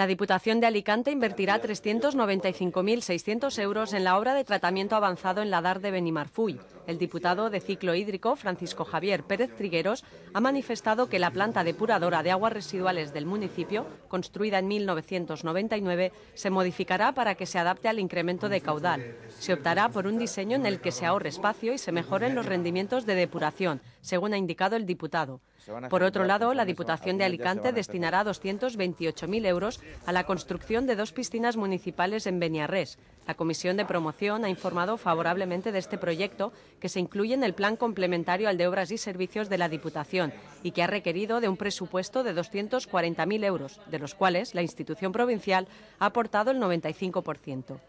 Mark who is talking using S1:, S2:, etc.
S1: La Diputación de Alicante invertirá 395.600 euros en la obra de tratamiento avanzado en la DAR de Benimarfuy. El diputado de Ciclo Hídrico, Francisco Javier Pérez Trigueros, ha manifestado que la planta depuradora de aguas residuales del municipio, construida en 1999, se modificará para que se adapte al incremento de caudal. Se optará por un diseño en el que se ahorre espacio y se mejoren los rendimientos de depuración, según ha indicado el diputado. Por otro lado, la Diputación de Alicante destinará 228.000 euros a la construcción de dos piscinas municipales en Beniarrés. La Comisión de Promoción ha informado favorablemente de este proyecto que se incluye en el plan complementario al de obras y servicios de la Diputación y que ha requerido de un presupuesto de 240.000 euros, de los cuales la institución provincial ha aportado el 95%.